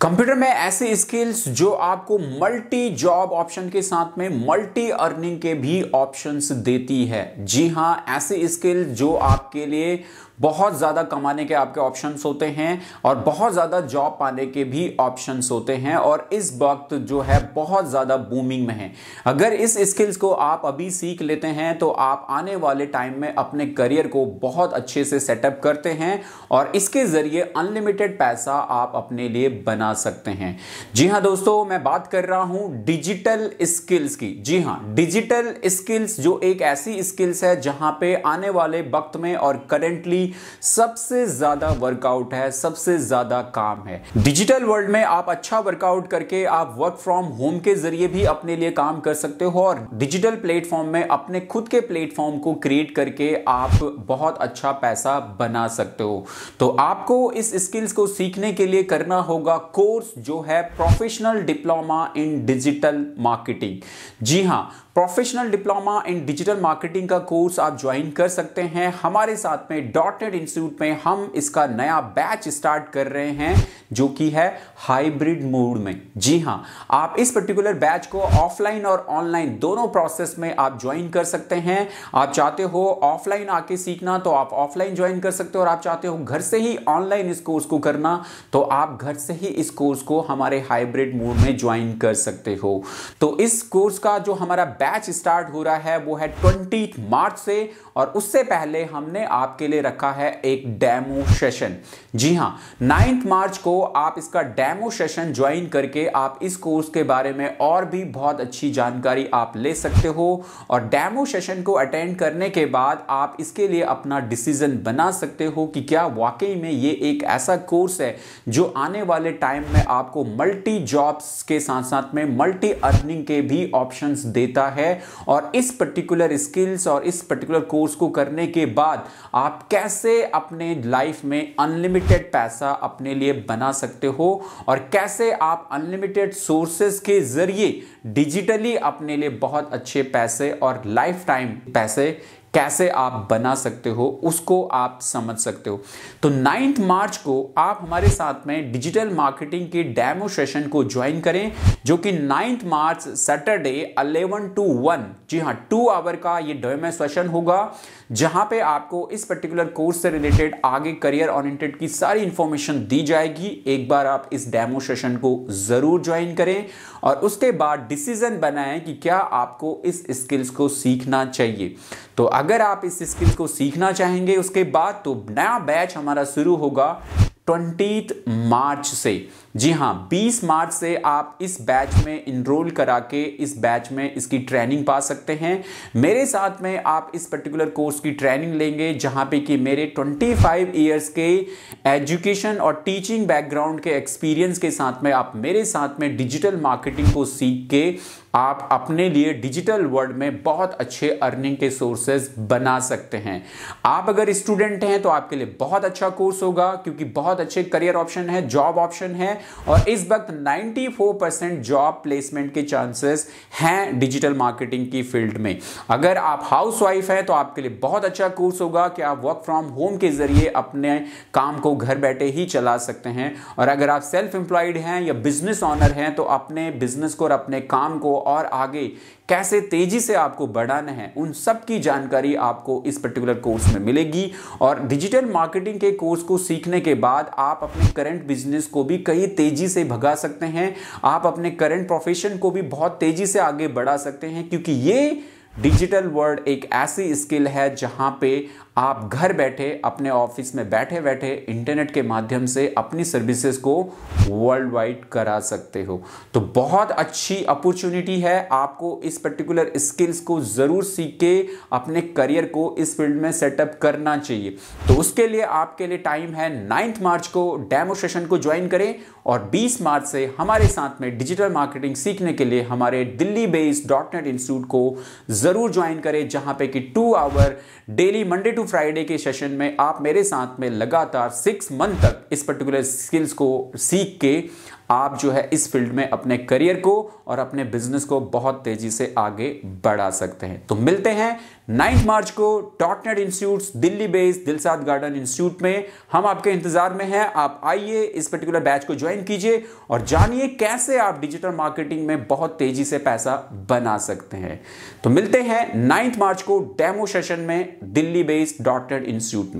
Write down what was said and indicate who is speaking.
Speaker 1: computer में ऐसे skills जो आपको मल्टी जॉब ऑप्शन के साथ में मल्टी अर्निंग के भी ऑप्शंस देती है जी हाँ ऐसे स्किल जो आपके लिए बहुत ज़्यादा कमाने के आपके ऑप्शंस होते हैं और बहुत ज़्यादा जॉब पाने के भी ऑप्शंस होते हैं और इस वक्त जो है बहुत ज़्यादा बूमिंग में है अगर इस स्किल्स को आप अभी सीख लेते हैं तो आप आने वाले टाइम में अपने करियर को बहुत अच्छे से सेटअप करते हैं और इसके ज़रिए अनलिमिटेड पैसा आप अपने लिए बना बना सकते हैं जी हाँ दोस्तों मैं बात कर रहा हूं डिजिटल स्किल्स की जी हाँ डिजिटल स्किल्स जो एक ऐसी स्किल्स है जहां पे आने वाले वक्त में और करेंटली सबसे ज्यादा वर्कआउट है सबसे ज्यादा काम है डिजिटल वर्ल्ड में आप अच्छा वर्कआउट करके आप वर्क फ्रॉम होम के जरिए भी अपने लिए काम कर सकते हो और डिजिटल प्लेटफॉर्म में अपने खुद के प्लेटफॉर्म को क्रिएट करके आप बहुत अच्छा पैसा बना सकते हो तो आपको इस स्किल्स को सीखने के लिए करना होगा कोर्स जो है professional diploma in digital marketing जी हाँ professional diploma in digital marketing का कोर्स आप ज्वाइन कर सकते हैं हमारे साथ में डॉट नेट इंस्टीट्यूट में हम इसका नया बैच स्टार्ट कर रहे हैं जो कि है हाइब्रिड मोड में जी हाँ आप इस पर्टिकुलर बैच को ऑफलाइन और ऑनलाइन दोनों प्रोसेस में आप ज्वाइन कर सकते हैं आप चाहते हो ऑफलाइन आके सीखना तो आप ऑफलाइन ज्वाइन कर सकते हो और आप चाहते हो घर से ही ऑनलाइन इस कोर्स को करना तो आप घर से ही इस कोर्स को हमारे हाइब्रिड मोड में ज्वाइन कर सकते हो तो इस कोर्स का जो हमारा बैच बैच स्टार्ट हो रहा है वो है ट्वेंटी मार्च से और उससे पहले हमने आपके लिए रखा है एक डेमो सेशन जी हाँ नाइन्थ मार्च को आप इसका डेमो सेशन ज्वाइन करके आप इस कोर्स के बारे में और भी बहुत अच्छी जानकारी आप ले सकते हो और डेमो सेशन को अटेंड करने के बाद आप इसके लिए अपना डिसीजन बना सकते हो कि क्या वाकई में ये एक ऐसा कोर्स है जो आने वाले टाइम में आपको मल्टी जॉब्स के साथ साथ में मल्टी अर्निंग के भी ऑप्शंस देता सकता है और इस पर्टिकुलर स्किल्स और इस पर्टिकुलर कोर्स को करने के बाद आप कैसे अपने लाइफ में अनलिमिटेड पैसा अपने लिए बना सकते हो और कैसे आप अनलिमिटेड सोर्सेज के जरिए डिजिटली अपने लिए बहुत अच्छे पैसे और लाइफ टाइम पैसे कैसे आप बना सकते हो उसको आप समझ सकते हो तो नाइन्थ मार्च को आप हमारे साथ में डिजिटल मार्केटिंग के डेमो सेशन को ज्वाइन करें जो कि ninth March Saturday eleven to one जी हाँ टू आवर का ये डेमो सेशन होगा जहां पे आपको इस पर्टिकुलर कोर्स से रिलेटेड आगे करियर ऑरिएंटेड की सारी इंफॉर्मेशन दी जाएगी एक बार आप इस डेमो सेशन को जरूर ज्वाइन करें और उसके बाद डिसीजन बनाएं कि क्या आपको इस स्किल्स को सीखना चाहिए तो अगर आप इस स्किल को सीखना चाहेंगे उसके बाद तो नया बैच हमारा शुरू होगा ट्वेंटी मार्च से जी हाँ 20 मार्च से आप इस बैच में इनरोल करा के इस बैच में इसकी ट्रेनिंग पा सकते हैं मेरे साथ में आप इस पर्टिकुलर कोर्स की ट्रेनिंग लेंगे जहाँ पे कि मेरे 25 फाइव ईयर्स के एजुकेशन और टीचिंग बैकग्राउंड के एक्सपीरियंस के साथ में आप मेरे साथ में डिजिटल मार्केटिंग को सीख के आप अपने लिए डिजिटल वर्ल्ड में बहुत अच्छे अर्निंग के सोर्सेज बना सकते हैं आप अगर स्टूडेंट हैं तो आपके लिए बहुत अच्छा कोर्स होगा क्योंकि बहुत अच्छे करियर ऑप्शन है जॉब ऑप्शन है और इस वक्त 94 परसेंट जॉब प्लेसमेंट के चांसेस हैं डिजिटल मार्केटिंग की फील्ड में अगर आप हाउस वाइफ हैं तो आपके लिए बहुत अच्छा कोर्स होगा कि आप वर्क फ्रॉम होम के जरिए अपने काम को घर बैठे ही चला सकते हैं और अगर आप सेल्फ एम्प्लॉयड हैं या बिजनेस ऑनर हैं तो अपने बिजनेस को और अपने काम को और आगे कैसे तेजी से आपको बढ़ाना है उन सब की जानकारी आपको इस पर्टिकुलर कोर्स में मिलेगी और डिजिटल मार्केटिंग के कोर्स को सीखने के बाद आप अपने करंट बिजनेस को भी कई तेजी से भगा सकते हैं आप अपने करंट प्रोफेशन को भी बहुत तेजी से आगे बढ़ा सकते हैं क्योंकि ये डिजिटल वर्ल्ड एक ऐसी स्किल है जहां पे आप घर बैठे अपने ऑफिस में बैठे बैठे इंटरनेट के माध्यम से अपनी सर्विसेज को वर्ल्ड वाइड करा सकते हो तो बहुत अच्छी अपॉर्चुनिटी है आपको इस पर्टिकुलर स्किल्स को ज़रूर सीख के अपने करियर को इस फील्ड में सेटअप करना चाहिए तो उसके लिए आपके लिए टाइम है नाइन्थ मार्च को डेमो सेशन को ज्वाइन करें और 20 मार्च से हमारे साथ में डिजिटल मार्केटिंग सीखने के लिए हमारे Delhi based dot net institute को ज़रूर ज्वाइन करें जहां पे कि two hour daily Monday to Friday के सेशन में आप मेरे साथ में लगातार सिक्स मंथ तक इस पर्टिकुलर स्किल्स को सीख के आप जो है इस फील्ड में अपने करियर को और अपने बिजनेस को बहुत तेजी से आगे बढ़ा सकते हैं तो मिलते हैं नाइन्थ मार्च को dot institute Delhi based Dilshad Garden institute में हम आपके इंतजार में हैं आप आइए इस पर्टिकुलर बैच को ज्वाइन कीजिए और जानिए कैसे आप डिजिटल मार्केटिंग में बहुत तेजी से पैसा बना सकते हैं तो मिलते हैं नाइन्थ मार्च को डेमो सेशन में दिल्ली बेस्ड डॉटनेट इंस्टीट्यूट में